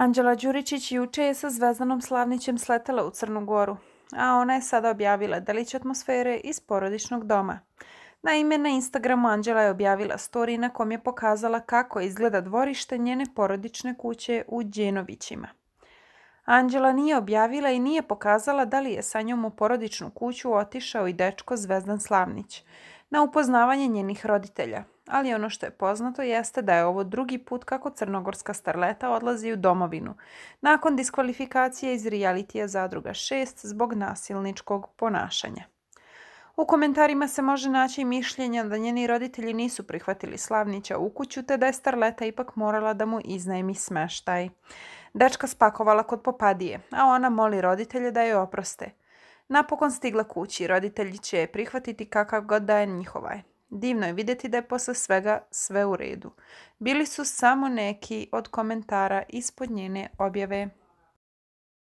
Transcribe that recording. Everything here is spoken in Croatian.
Anđela Đuričić juče je sa Zvezdanom Slavnićem sletela u Crnu Goru, a ona je sada objavila delić atmosfere iz porodičnog doma. Naime, na Instagramu Anđela je objavila story na kom je pokazala kako izgleda dvorište njene porodične kuće u Đenovićima. Anđela nije objavila i nije pokazala da li je sa njom u porodičnu kuću otišao i dečko Zvezdan Slavnić na upoznavanje njenih roditelja – ali ono što je poznato jeste da je ovo drugi put kako crnogorska starleta odlazi u domovinu, nakon diskvalifikacije iz realitija Zadruga 6 zbog nasilničkog ponašanja. U komentarima se može naći mišljenja da njeni roditelji nisu prihvatili Slavnića u kuću, te da je starleta ipak morala da mu iznajmi smeštaj. Dečka spakovala kod popadije, a ona moli roditelje da je oproste. Napokon stigla kući, roditelji će je prihvatiti kakav god da je njihova Divno je vidjeti da je posle svega sve u redu. Bili su samo neki od komentara ispod njene objave.